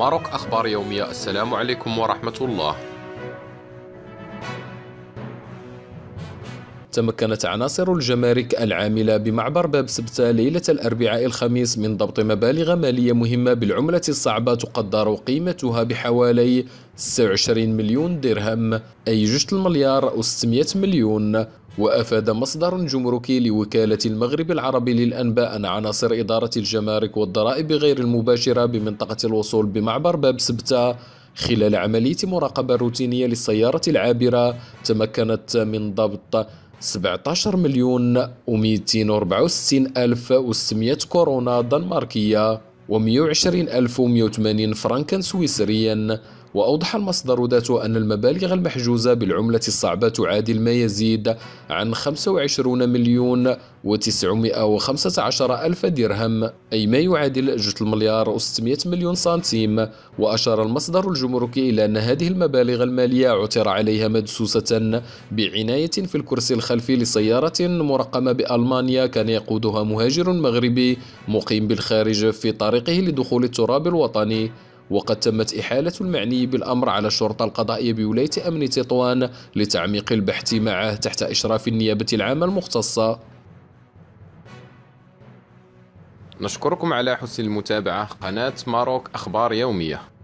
ماروك أخبار يومية السلام عليكم ورحمة الله تمكنت عناصر الجمارك العاملة بمعبر باب سبتة ليلة الأربعاء الخميس من ضبط مبالغ مالية مهمة بالعملة الصعبة تقدر قيمتها بحوالي 26 مليون درهم أي جشت المليار و 600 مليون وأفاد مصدر جمركي لوكالة المغرب العربي للأنباء أن عناصر إدارة الجمارك والضرائب غير المباشرة بمنطقة الوصول بمعبر باب سبتة خلال عملية مراقبة روتينية للسيارة العابرة تمكنت من ضبط 17 مليون و264 ألف و600 كورونا دنماركية و120 ألف و180 فرنكا سويسريا وأوضح المصدر ذاته أن المبالغ المحجوزة بالعملة الصعبة تعادل ما يزيد عن 25 مليون و915 ألف درهم أي ما يعادل 2 المليار و600 مليون سنتيم وأشار المصدر الجمركي إلى أن هذه المبالغ المالية عثر عليها مدسوسة بعناية في الكرسي الخلفي لسيارة مرقمة بألمانيا كان يقودها مهاجر مغربي مقيم بالخارج في طريقه لدخول التراب الوطني وقد تمت إحالة المعني بالأمر على الشرطة القضائية بولاية أمن تطوان لتعميق البحث معه تحت إشراف النيابة العامة المختصة نشكركم على حسن المتابعة قناة ماروك أخبار يومية